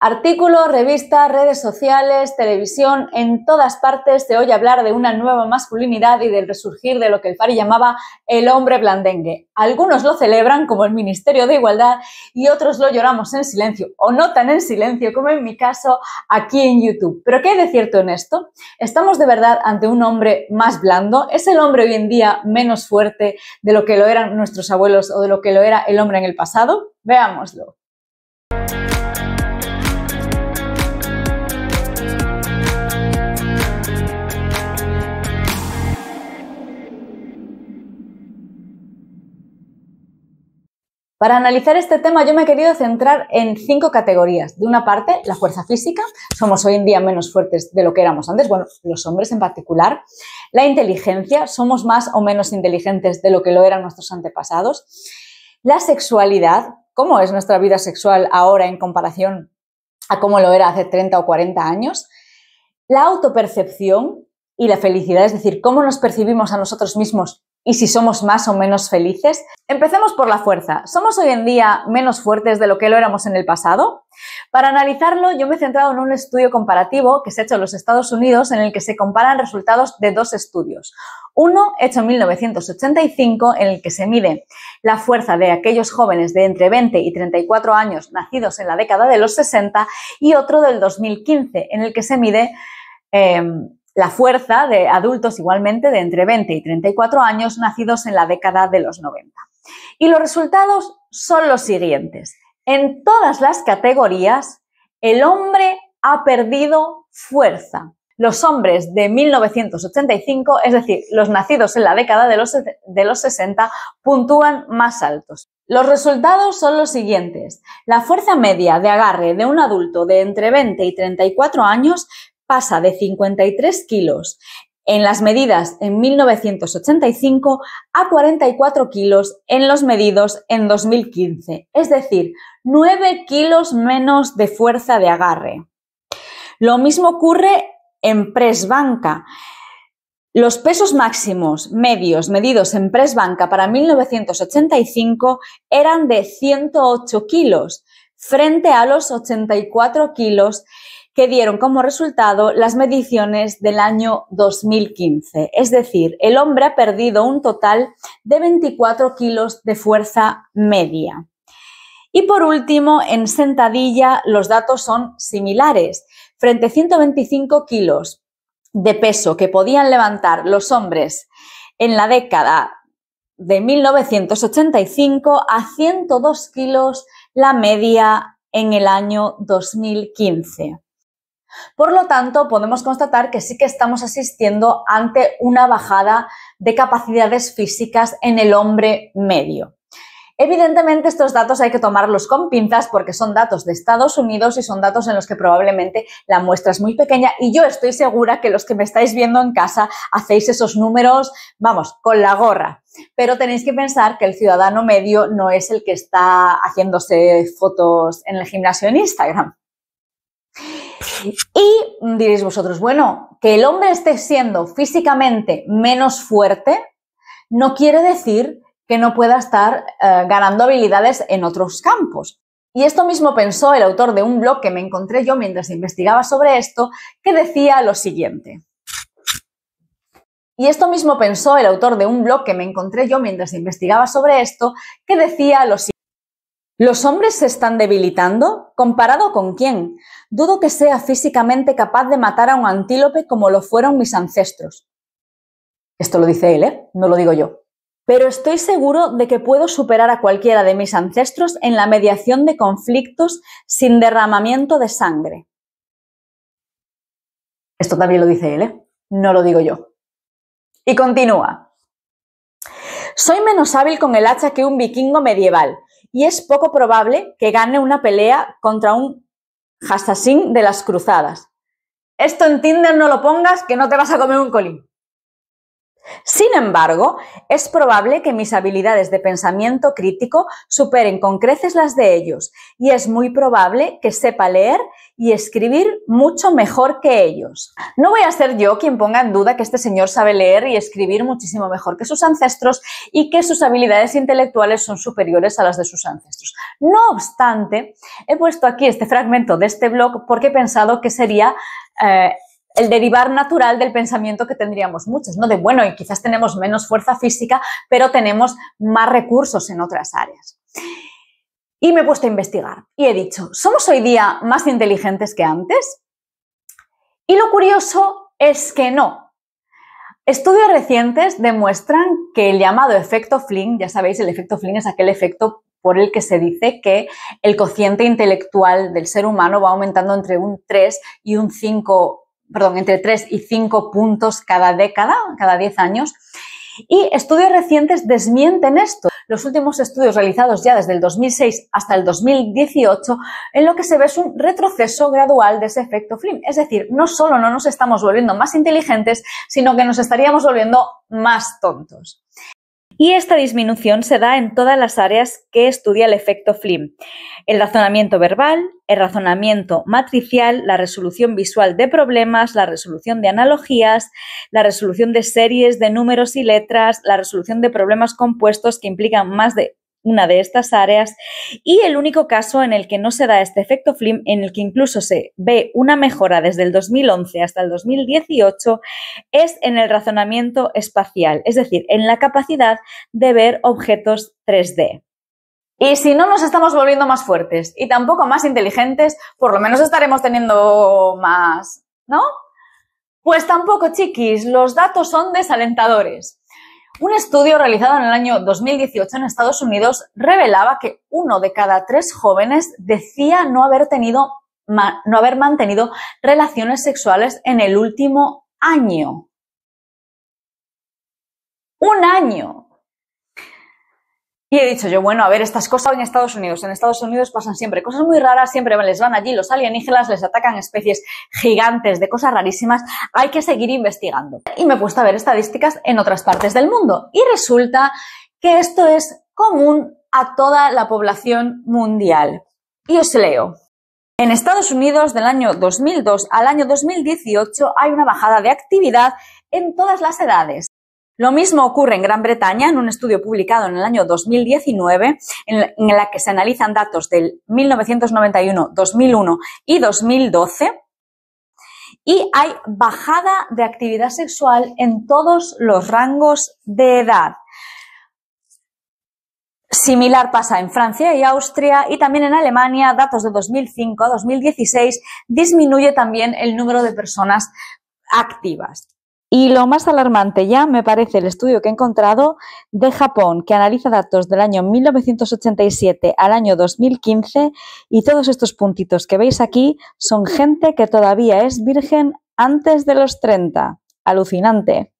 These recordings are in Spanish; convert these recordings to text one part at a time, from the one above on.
Artículos, revistas, redes sociales, televisión, en todas partes se oye hablar de una nueva masculinidad y del resurgir de lo que el Fari llamaba el hombre blandengue. Algunos lo celebran, como el Ministerio de Igualdad, y otros lo lloramos en silencio, o no tan en silencio como en mi caso aquí en YouTube. Pero ¿qué hay de cierto en esto? ¿Estamos de verdad ante un hombre más blando? ¿Es el hombre hoy en día menos fuerte de lo que lo eran nuestros abuelos o de lo que lo era el hombre en el pasado? Veámoslo. Para analizar este tema yo me he querido centrar en cinco categorías. De una parte, la fuerza física, somos hoy en día menos fuertes de lo que éramos antes, bueno, los hombres en particular. La inteligencia, somos más o menos inteligentes de lo que lo eran nuestros antepasados. La sexualidad, cómo es nuestra vida sexual ahora en comparación a cómo lo era hace 30 o 40 años. La autopercepción y la felicidad, es decir, cómo nos percibimos a nosotros mismos y si somos más o menos felices? Empecemos por la fuerza. ¿Somos hoy en día menos fuertes de lo que lo éramos en el pasado? Para analizarlo, yo me he centrado en un estudio comparativo que se ha hecho en los Estados Unidos en el que se comparan resultados de dos estudios. Uno hecho en 1985 en el que se mide la fuerza de aquellos jóvenes de entre 20 y 34 años nacidos en la década de los 60 y otro del 2015 en el que se mide eh, la fuerza de adultos igualmente de entre 20 y 34 años nacidos en la década de los 90. Y los resultados son los siguientes. En todas las categorías, el hombre ha perdido fuerza. Los hombres de 1985, es decir, los nacidos en la década de los, 60, puntúan más altos. Los resultados son los siguientes. La fuerza media de agarre de un adulto de entre 20 y 34 años pasa de 53 kilos en las medidas en 1985 a 44 kilos en los medidos en 2015, es decir, 9 kilos menos de fuerza de agarre. Lo mismo ocurre en press Los pesos máximos medios medidos en press para 1985 eran de 108 kilos frente a los 84 kilos que dieron como resultado las mediciones del año 2015. Es decir, el hombre ha perdido un total de 24 kilos de fuerza media. Y por último, en sentadilla los datos son similares. Frente a 125 kilos de peso que podían levantar los hombres en la década de 1985 a 102 kilos la media en el año 2015. Por lo tanto, podemos constatar que sí que estamos asistiendo ante una bajada de capacidades físicas en el hombre medio. Evidentemente estos datos hay que tomarlos con pinzas porque son datos de Estados Unidos y son datos en los que probablemente la muestra es muy pequeña y yo estoy segura que los que me estáis viendo en casa hacéis esos números, vamos, con la gorra. Pero tenéis que pensar que el ciudadano medio no es el que está haciéndose fotos en el gimnasio en Instagram. Y diréis vosotros, bueno, que el hombre esté siendo físicamente menos fuerte no quiere decir que no pueda estar eh, ganando habilidades en otros campos. Y esto mismo pensó el autor de un blog que me encontré yo mientras investigaba sobre esto, que decía lo siguiente. Y esto mismo pensó el autor de un blog que me encontré yo mientras investigaba sobre esto, que decía lo siguiente. ¿Los hombres se están debilitando? ¿Comparado con quién? Dudo que sea físicamente capaz de matar a un antílope como lo fueron mis ancestros. Esto lo dice él, ¿eh? No lo digo yo. Pero estoy seguro de que puedo superar a cualquiera de mis ancestros en la mediación de conflictos sin derramamiento de sangre. Esto también lo dice él, ¿eh? No lo digo yo. Y continúa. Soy menos hábil con el hacha que un vikingo medieval y es poco probable que gane una pelea contra un Hastasín de las cruzadas. Esto en Tinder no lo pongas, que no te vas a comer un colín. Sin embargo, es probable que mis habilidades de pensamiento crítico superen con creces las de ellos y es muy probable que sepa leer y escribir mucho mejor que ellos. No voy a ser yo quien ponga en duda que este señor sabe leer y escribir muchísimo mejor que sus ancestros y que sus habilidades intelectuales son superiores a las de sus ancestros. No obstante, he puesto aquí este fragmento de este blog porque he pensado que sería eh, el derivar natural del pensamiento que tendríamos muchos, ¿no? De bueno, y quizás tenemos menos fuerza física, pero tenemos más recursos en otras áreas. Y me he puesto a investigar y he dicho, ¿somos hoy día más inteligentes que antes? Y lo curioso es que no. Estudios recientes demuestran que el llamado efecto Flynn, ya sabéis, el efecto Flynn es aquel efecto por el que se dice que el cociente intelectual del ser humano va aumentando entre un 3 y un 5 perdón, entre 3 y 5 puntos cada década, cada 10 años. Y estudios recientes desmienten esto. Los últimos estudios realizados ya desde el 2006 hasta el 2018, en lo que se ve es un retroceso gradual de ese efecto Flynn. Es decir, no solo no nos estamos volviendo más inteligentes, sino que nos estaríamos volviendo más tontos y esta disminución se da en todas las áreas que estudia el efecto FLIM. El razonamiento verbal, el razonamiento matricial, la resolución visual de problemas, la resolución de analogías, la resolución de series de números y letras, la resolución de problemas compuestos que implican más de una de estas áreas y el único caso en el que no se da este efecto FLIM, en el que incluso se ve una mejora desde el 2011 hasta el 2018, es en el razonamiento espacial, es decir, en la capacidad de ver objetos 3D. Y si no nos estamos volviendo más fuertes y tampoco más inteligentes, por lo menos estaremos teniendo más, ¿no? Pues tampoco, chiquis, los datos son desalentadores. Un estudio realizado en el año 2018 en Estados Unidos revelaba que uno de cada tres jóvenes decía no haber tenido no haber mantenido relaciones sexuales en el último año. Un año. Y he dicho yo, bueno, a ver, estas cosas en Estados Unidos. En Estados Unidos pasan siempre cosas muy raras, siempre les van allí los alienígenas, les atacan especies gigantes de cosas rarísimas. Hay que seguir investigando. Y me he puesto a ver estadísticas en otras partes del mundo. Y resulta que esto es común a toda la población mundial. Y os leo. En Estados Unidos, del año 2002 al año 2018, hay una bajada de actividad en todas las edades. Lo mismo ocurre en Gran Bretaña en un estudio publicado en el año 2019 en el que se analizan datos del 1991, 2001 y 2012 y hay bajada de actividad sexual en todos los rangos de edad. Similar pasa en Francia y Austria y también en Alemania, datos de 2005 a 2016, disminuye también el número de personas activas. Y lo más alarmante ya me parece el estudio que he encontrado de Japón, que analiza datos del año 1987 al año 2015 y todos estos puntitos que veis aquí son gente que todavía es virgen antes de los 30. Alucinante.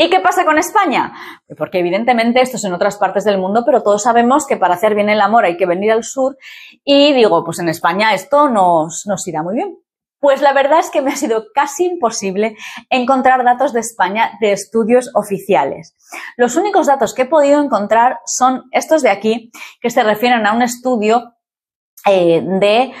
¿Y qué pasa con España? Porque evidentemente esto es en otras partes del mundo, pero todos sabemos que para hacer bien el amor hay que venir al sur y digo, pues en España esto nos, nos irá muy bien. Pues la verdad es que me ha sido casi imposible encontrar datos de España de estudios oficiales. Los únicos datos que he podido encontrar son estos de aquí, que se refieren a un estudio eh, de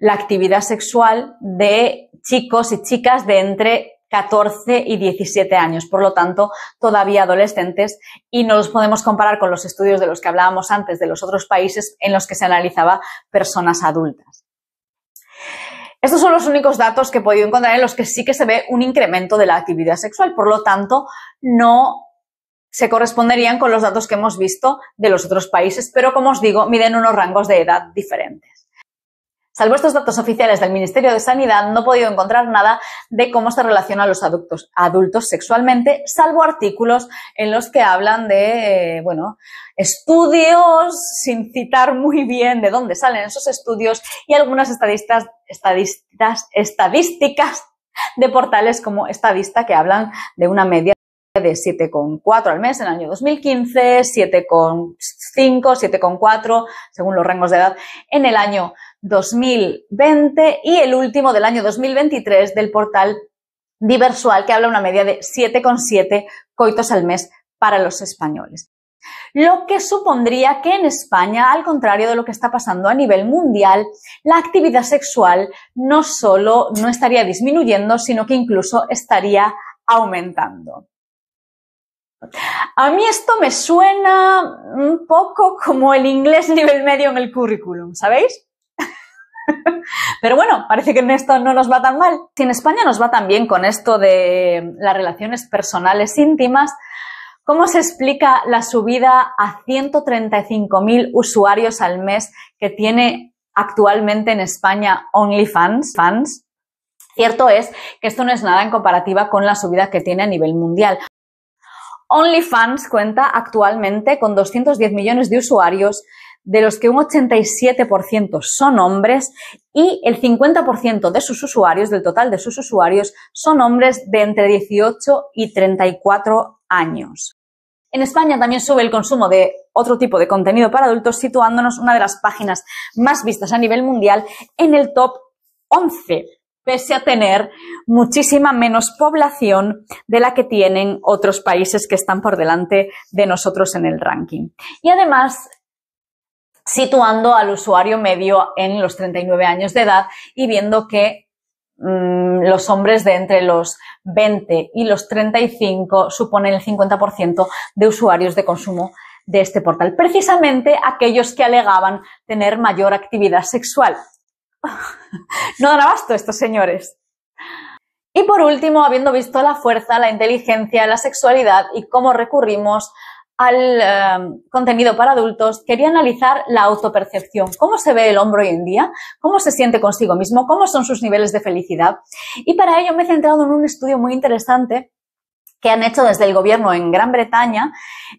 la actividad sexual de chicos y chicas de entre 14 y 17 años, por lo tanto, todavía adolescentes, y no los podemos comparar con los estudios de los que hablábamos antes de los otros países en los que se analizaba personas adultas. Estos son los únicos datos que he podido encontrar en los que sí que se ve un incremento de la actividad sexual. Por lo tanto, no se corresponderían con los datos que hemos visto de los otros países, pero como os digo, miden unos rangos de edad diferentes. Salvo estos datos oficiales del Ministerio de Sanidad, no he podido encontrar nada de cómo se relacionan los adultos, adultos sexualmente, salvo artículos en los que hablan de, eh, bueno, estudios, sin citar muy bien de dónde salen esos estudios, y algunas estadistas, estadísticas de portales como Estadista que hablan de una media de 7,4 al mes en el año 2015, 7,5, 7,4, según los rangos de edad, en el año 2020 y el último del año 2023 del portal Diversual, que habla una media de 7,7 coitos al mes para los españoles. Lo que supondría que en España, al contrario de lo que está pasando a nivel mundial, la actividad sexual no solo no estaría disminuyendo, sino que incluso estaría aumentando. A mí esto me suena un poco como el inglés nivel medio en el currículum, ¿sabéis? Pero bueno, parece que en esto no nos va tan mal. Si en España nos va tan bien con esto de las relaciones personales íntimas, ¿Cómo se explica la subida a 135.000 usuarios al mes que tiene actualmente en España OnlyFans? Fans? Cierto es que esto no es nada en comparativa con la subida que tiene a nivel mundial. OnlyFans cuenta actualmente con 210 millones de usuarios de los que un 87% son hombres y el 50% de sus usuarios, del total de sus usuarios, son hombres de entre 18 y 34 años. En España también sube el consumo de otro tipo de contenido para adultos, situándonos una de las páginas más vistas a nivel mundial en el top 11, pese a tener muchísima menos población de la que tienen otros países que están por delante de nosotros en el ranking. Y además, situando al usuario medio en los 39 años de edad y viendo que mm, los hombres de entre los 20 y los 35 suponen el 50% de usuarios de consumo de este portal, precisamente aquellos que alegaban tener mayor actividad sexual. no dan abasto estos señores. Y por último, habiendo visto la fuerza, la inteligencia, la sexualidad y cómo recurrimos al em, contenido para adultos, quería analizar la autopercepción, cómo se ve el hombre hoy en día, cómo se siente consigo mismo, cómo son sus niveles de felicidad. Y para ello me he centrado en un estudio muy interesante que han hecho desde el gobierno en Gran Bretaña,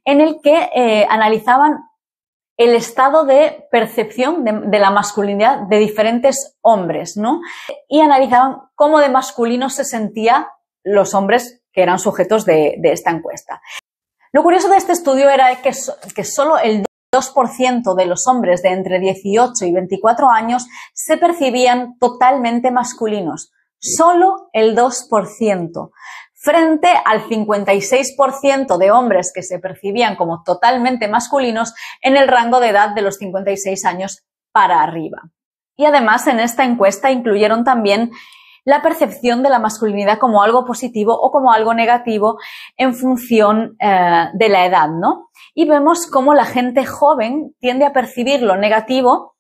en el que eh, analizaban el estado de percepción de, la masculinidad de diferentes hombres, ¿no? Y analizaban cómo de masculino se sentía los hombres que eran sujetos de esta encuesta. Lo curioso de este estudio era que, solo el 2% de los hombres de entre 18 y 24 años se percibían totalmente masculinos. Solo el 2%. Frente al 56% de hombres que se percibían como totalmente masculinos en el rango de edad de los 56 años para arriba. Y además en esta encuesta incluyeron también la percepción de la masculinidad como algo positivo o como algo negativo en función eh, de la edad, ¿no? Y vemos cómo la gente joven tiende a percibir lo negativo,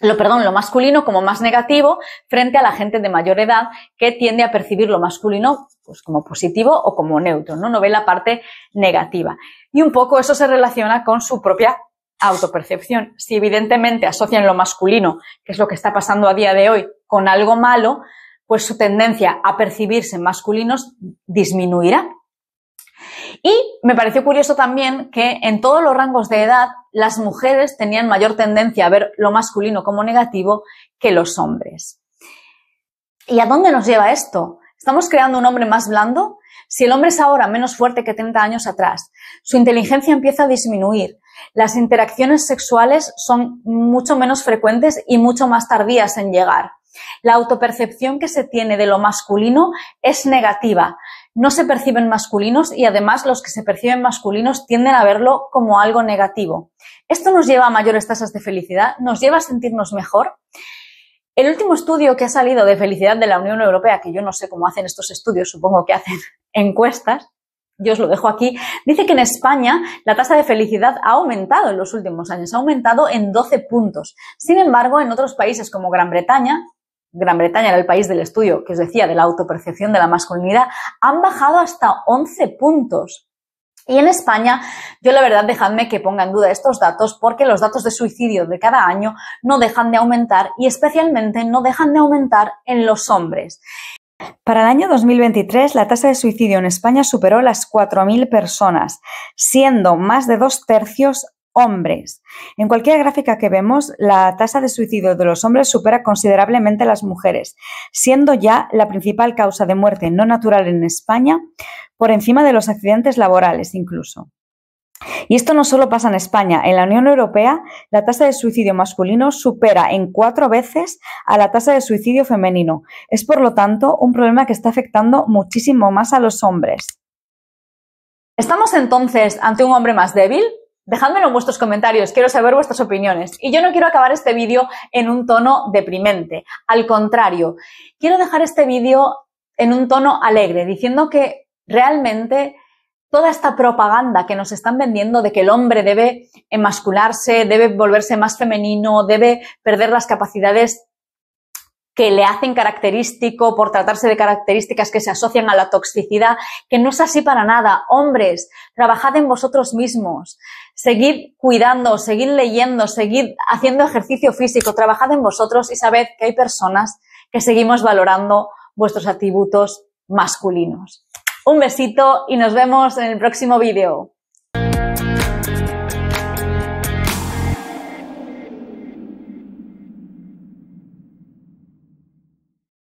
lo perdón, lo masculino como más negativo frente a la gente de mayor edad que tiende a percibir lo masculino pues como positivo o como neutro, ¿no? No ve la parte negativa. Y un poco eso se relaciona con su propia autopercepción. Si evidentemente asocian lo masculino, que es lo que está pasando a día de hoy, con algo malo, pues su tendencia a percibirse masculinos disminuirá. Y me pareció curioso también que en todos los rangos de edad las mujeres tenían mayor tendencia a ver lo masculino como negativo que los hombres. ¿Y a dónde nos lleva esto? ¿Estamos creando un hombre más blando? Si el hombre es ahora menos fuerte que 30 años atrás, su inteligencia empieza a disminuir, las interacciones sexuales son mucho menos frecuentes y mucho más tardías en llegar. La autopercepción que se tiene de lo masculino es negativa. No se perciben masculinos y además los que se perciben masculinos tienden a verlo como algo negativo. Esto nos lleva a mayores tasas de felicidad, nos lleva a sentirnos mejor. El último estudio que ha salido de felicidad de la Unión Europea, que yo no sé cómo hacen estos estudios, supongo que hacen encuestas, yo os lo dejo aquí, dice que en España la tasa de felicidad ha aumentado en los últimos años, ha aumentado en 12 puntos. Sin embargo, en otros países como Gran Bretaña, Gran Bretaña era el país del estudio que os decía de la autopercepción de la masculinidad, han bajado hasta 11 puntos. Y en España, yo la verdad dejadme que ponga en duda estos datos porque los datos de suicidio de cada año no dejan de aumentar y especialmente no dejan de aumentar en los hombres. Para el año 2023, la tasa de suicidio en España superó las 4.000 personas, siendo más de dos tercios hombres. En cualquier gráfica que vemos, la tasa de suicidio de los hombres supera considerablemente a las mujeres, siendo ya la principal causa de muerte no natural en España, por encima de los accidentes laborales incluso. Y esto no solo pasa en España, en la Unión Europea la tasa de suicidio masculino supera en cuatro veces a la tasa de suicidio femenino. Es por lo tanto un problema que está afectando muchísimo más a los hombres. ¿Estamos entonces ante un hombre más débil? Dejádmelo en vuestros comentarios, quiero saber vuestras opiniones. Y yo no quiero acabar este vídeo en un tono deprimente, al contrario, quiero dejar este vídeo en un tono alegre, diciendo que realmente toda esta propaganda que nos están vendiendo de que el hombre debe emascularse, debe volverse más femenino, debe perder las capacidades que le hacen característico por tratarse de características que se asocian a la toxicidad, que no es así para nada. Hombres, trabajad en vosotros mismos, seguid cuidando, seguid leyendo, seguid haciendo ejercicio físico, trabajad en vosotros y sabed que hay personas que seguimos valorando vuestros atributos masculinos. Un besito y nos vemos en el próximo vídeo.